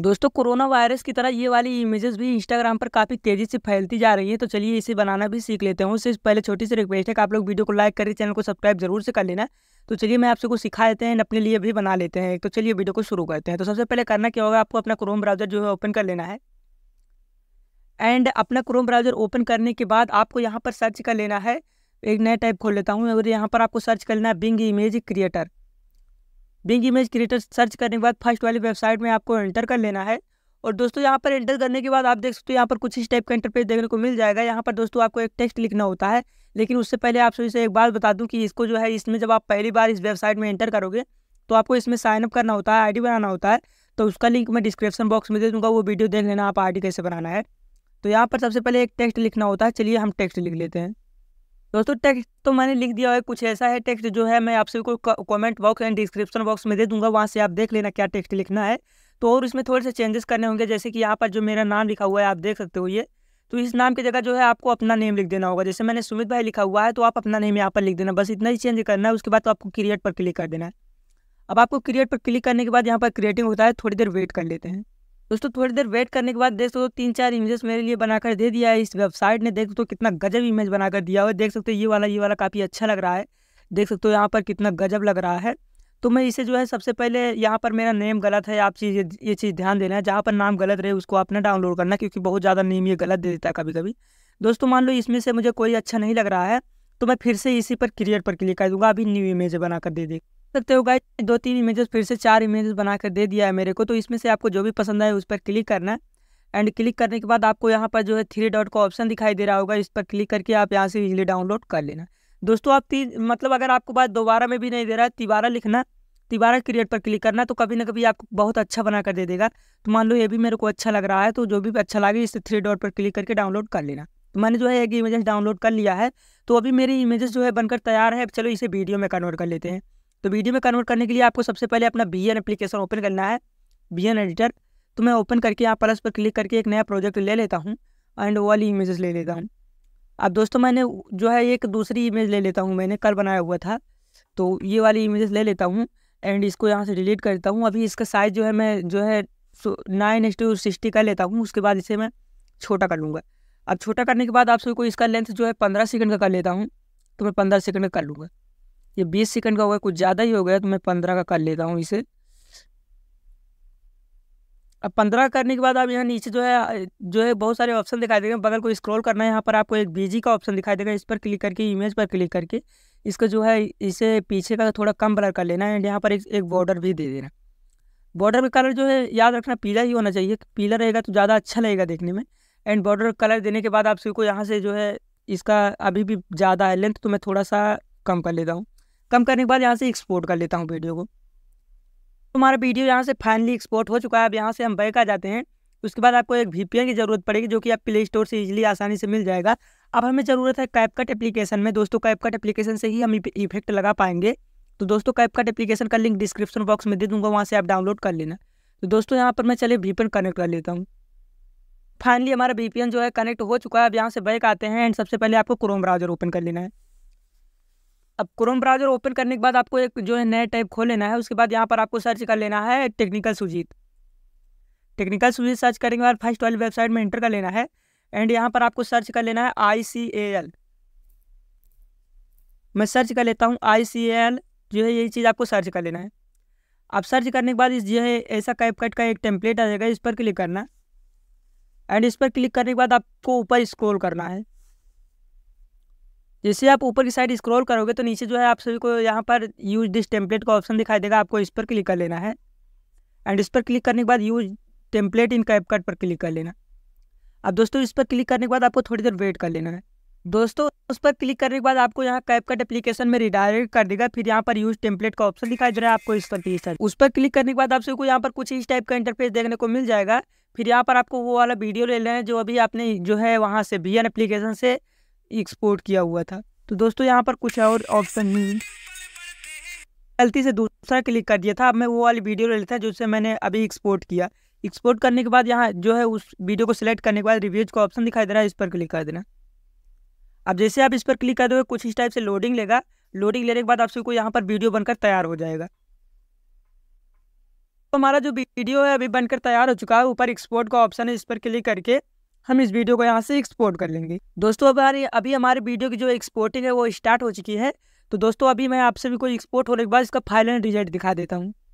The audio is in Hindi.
दोस्तों कोरोना वायरस की तरह ये वाली इमेजेस भी इंस्टाग्राम पर काफ़ी तेज़ी से फैलती जा रही है तो चलिए इसे बनाना भी सीख लेते हैं उससे पहले छोटी सी रिक्वेस्ट है कि आप लोग वीडियो को लाइक करें चैनल को सब्सक्राइब जरूर से कर लेना तो चलिए मैं आपसे कुछ सिखा देते हैं अपने लिए भी बना लेते हैं तो चलिए वीडियो को शुरू करते हैं तो सबसे पहले करना क्या होगा आपको अपना क्रोम ब्राउजर जो है ओपन कर लेना है एंड अपना क्रोम ब्राउजर ओपन करने के बाद आपको यहाँ पर सर्च कर लेना है एक नया टाइप खोल लेता हूँ अगर यहाँ पर आपको सर्च कर लेना है Bing image creator Bing image creator search करने के बाद फर्स्ट वाली वेबसाइट में आपको एंटर कर लेना है और दोस्तों यहाँ पर एंटर करने के बाद आप देख सकते हो यहाँ पर कुछ इस टाइप का इंटरफेस देखने को मिल जाएगा यहाँ पर दोस्तों आपको एक टेक्स्ट लिखना होता है लेकिन उससे पहले आप सभी से एक बात बता दूँ कि इसको जो है इसमें जब आप पहली बार इस वेबसाइट में एंटर करोगे तो आपको इसमें साइनअप करना होता है आई बनाना होता है तो उसका लिंक मैं डिस्क्रिप्शन बॉक्स में दे दूँगा वो वीडियो देख लेना आप आई कैसे बनाना है तो यहाँ पर सबसे पहले एक टेक्स्ट लिखना होता है चलिए हम टेक्स्ट लिख लेते हैं दोस्तों टेक्स्ट तो मैंने लिख दिया है कुछ ऐसा है टेक्स्ट जो है मैं आपसे को comment box and description box में दे दूंगा वहाँ से आप देख लेना क्या टेक्स्ट लिखना है तो और इसमें थोड़े से चेंजेस करने होंगे जैसे कि यहाँ पर जो मेरा नाम लिखा हुआ है आप देख सकते हो ये तो इस नाम की जगह जो है आपको अपना नेम लिख देना होगा जैसे मैंने सुमित भाई लिखा हुआ है तो आप अपना नेम यहाँ पर लिख देना बस इतना ही चेंज करना है उसके बाद तो आपको क्रिएट पर क्लिक कर देना है अब आपको क्रिएट पर क्लिक करने के बाद यहाँ पर क्रिएटिंग होता है थोड़ी देर वेट कर लेते हैं दोस्तों थोड़ी देर वेट करने के बाद देख सकते हो तीन चार इमेजेस मेरे लिए बनाकर दे दिया है इस वेबसाइट ने देख सकते हो कितना गजब इमेज बनाकर दिया हुआ है देख सकते हो ये वाला ये वाला काफ़ी अच्छा लग रहा है देख सकते हो यहाँ पर कितना गजब लग रहा है तो मैं इसे जो है सबसे पहले यहाँ पर मेरा नेम गलत है आप चीज़ ये चीज़ ध्यान देना है जहाँ पर नाम गलत रहे उसको आपने डाउनलोड करना क्योंकि बहुत ज़्यादा नेम ये गलत दे देता है कभी कभी दोस्तों मान लो इसमें से मुझे कोई अच्छा नहीं लग रहा है तो मैं फिर से इसी पर क्रिएट पर क्लिक कर दूंगा अभी न्यू इमेज बनाकर दे देगा सकते हो गाइस दो तीन इमेजेस फिर से चार इमेजेस बनाकर दे दिया है मेरे को तो इसमें से आपको जो भी पसंद आए उस पर क्लिक करना है एंड क्लिक करने के बाद आपको यहाँ पर जो है थ्री डॉट का ऑप्शन दिखाई दे रहा होगा इस पर क्लिक करके आप यहाँ से इजिली डाउनलोड कर लेना दोस्तों आप तीन मतलब अगर आपको बात दोबारा में भी नहीं दे रहा है तिबारा लिखना तिबारा क्रिएट पर क्लिक करना तो कभी ना कभी आपको बहुत अच्छा बना कर दे देगा तो मान लो ये भी मेरे को अच्छा लग रहा है तो जो भी अच्छा लगे इसे थ्री डॉट पर क्लिक करके डाउनलोड कर लेना तो मैंने जो है एक इमेजेस डाउनलोड कर लिया है तो अभी मेरी इमेजेस जो है बनकर तैयार है चलो इसे वीडियो में कन्वर्ट कर लेते हैं तो वीडियो में कन्वर्ट करने के लिए आपको सबसे पहले अपना बी एन एप्लीकेशन ओपन करना है बी एन एडिटर तो मैं ओपन करके यहाँ प्लस पर क्लिक करके एक नया प्रोजेक्ट ले लेता हूँ एंड वाली इमेजेस ले लेता हूँ अब दोस्तों मैंने जो है एक दूसरी इमेज ले लेता हूँ मैंने कल बनाया हुआ था तो ये वाली इमेजेस ले लेता हूँ एंड इसको यहाँ से डिलीट कर देता हूँ अभी इसका साइज़ जो है मैं जो है नाइन एस टू सिक्सटी का लेता हूँ उसके बाद इसे मैं छोटा कर लूँगा अब छोटा करने के बाद आप सबको इसका लेंथ जो है पंद्रह सेकंड का कर लेता हूँ तो मैं पंद्रह सेकंड का कर लूँगा ये बीस सेकंड का हो गया कुछ ज़्यादा ही हो गया तो मैं पंद्रह का कर लेता हूँ इसे अब पंद्रह करने के बाद आप यहाँ नीचे जो है जो है बहुत सारे ऑप्शन दिखाई देंगे बगल को स्क्रॉल करना है यहाँ पर आपको एक बीजी का ऑप्शन दिखाई देगा इस पर क्लिक करके इमेज पर क्लिक करके इसका जो है इसे पीछे का थोड़ा कम ब्लर कर लेना है एंड यहाँ पर एक एक बॉर्डर भी दे देना बॉर्डर का कलर जो है याद रखना पीला ही होना चाहिए पीला रहेगा तो ज़्यादा अच्छा लगेगा देखने में एंड बॉर्डर कलर देने के बाद आप सबको यहाँ से जो है इसका अभी भी ज़्यादा है लेंथ तो मैं थोड़ा सा कम कर लेता हूँ कम करने के बाद यहाँ से एक्सपोर्ट कर लेता हूँ वीडियो को हमारा वीडियो यहाँ से फाइनली एक्सपोर्ट हो चुका है अब यहाँ से हम बैक आ जाते हैं उसके बाद आपको एक वी की ज़रूरत पड़ेगी जो कि आप प्ले स्टोर से इजीली आसानी से मिल जाएगा अब हमें ज़रूरत है कैपकट एप्लीकेशन में दोस्तों कैपकट एप्लीकेशन से ही हम इफेक्ट लगा पाएंगे तो दोस्तों कैपकट एप्लीकेशन का लिंक डिस्क्रिप्शन बॉक्स में दे दूंगा वहाँ से आप डाउनलोड कर लेना तो दोस्तों यहाँ पर मैं चले वी कनेक्ट कर लेता हूँ फाइनली हमारा वी जो है कनेक्ट हो चुका है अब यहाँ से बैक आते हैं एंड सबसे पहले आपको क्रोम ब्राउजर ओपन कर लेना है अब क्रोम ब्राउजर ओपन करने के बाद आपको एक जो है नया टाइप खोल लेना है उसके बाद यहाँ पर आपको सर्च कर लेना है technical Sujeet technical Sujeet search करने के बाद फर्स्ट वाली वेबसाइट में एंटर कर लेना है एंड यहाँ पर आपको सर्च कर लेना है आई सी ए एल मैं सर्च कर लेता हूँ आई सी ए एल जो है यही चीज़ आपको सर्च कर लेना है आप सर्च करने के बाद इस जो है ऐसा कैपकट का एक टेम्पलेट आ जाएगा इस पर क्लिक करना एंड इस पर क्लिक करने के बाद आपको ऊपर स्क्रॉल करना है जैसे आप ऊपर की साइड स्क्रॉल करोगे तो नीचे जो है आप सभी को यहाँ पर यूज दिस टेम्पलेट का ऑप्शन दिखाई देगा आपको इस पर क्लिक कर लेना है एंड इस पर क्लिक करने के बाद यूज टेम्पलेट इन कैपकट पर क्लिक कर लेना अब दोस्तों इस पर क्लिक करने के बाद आपको थोड़ी देर वेट कर लेना है दोस्तों उस पर क्लिक करने के बाद आपको यहाँ कैपकट एप्लीकेशन में रिडायरेक्ट कर देगा फिर यहाँ पर यूज टेम्पलेट का ऑप्शन दिखाई दे रहा है आपको इस पर क्लिक कर उस पर क्लिक करने के बाद आप सभी को यहाँ पर कुछ इस टाइप का इंटरफेस देखने को मिल जाएगा फिर यहाँ पर आपको वो वाला वीडियो ले लेना है जो अभी आपने जो है वहाँ से एन एप्लीकेशन से एक्सपोर्ट किया हुआ था तो दोस्तों यहाँ पर कुछ और ऑप्शन नहीं गलती से दूसरा क्लिक कर दिया था अब मैं वो वाली वीडियो ले लेता जिससे मैंने अभी एक्सपोर्ट किया एक्सपोर्ट करने के बाद यहाँ जो है उस वीडियो को सिलेक्ट करने के बाद रिव्यूज का ऑप्शन दिखाई दे रहा है इस पर क्लिक कर देना अब जैसे आप इस पर क्लिक कर दोगे कुछ इस टाइप से लोडिंग लेगा लोडिंग लेने के बाद आपसे कोई यहाँ पर वीडियो बनकर तैयार हो जाएगा तो हमारा जो वीडियो है अभी बनकर तैयार हो चुका है ऊपर एक्सपोर्ट का ऑप्शन है इस पर क्लिक करके हम इस वीडियो को यहाँ से एक्सपोर्ट कर लेंगे दोस्तों अब हमारे अभी हमारे वीडियो की जो एक्सपोर्टिंग है वो स्टार्ट हो चुकी है तो दोस्तों अभी मैं आपसे भी कोई एक्सपोर्ट होने के बाद इसका फाइनल रिजल्ट दिखा देता हूँ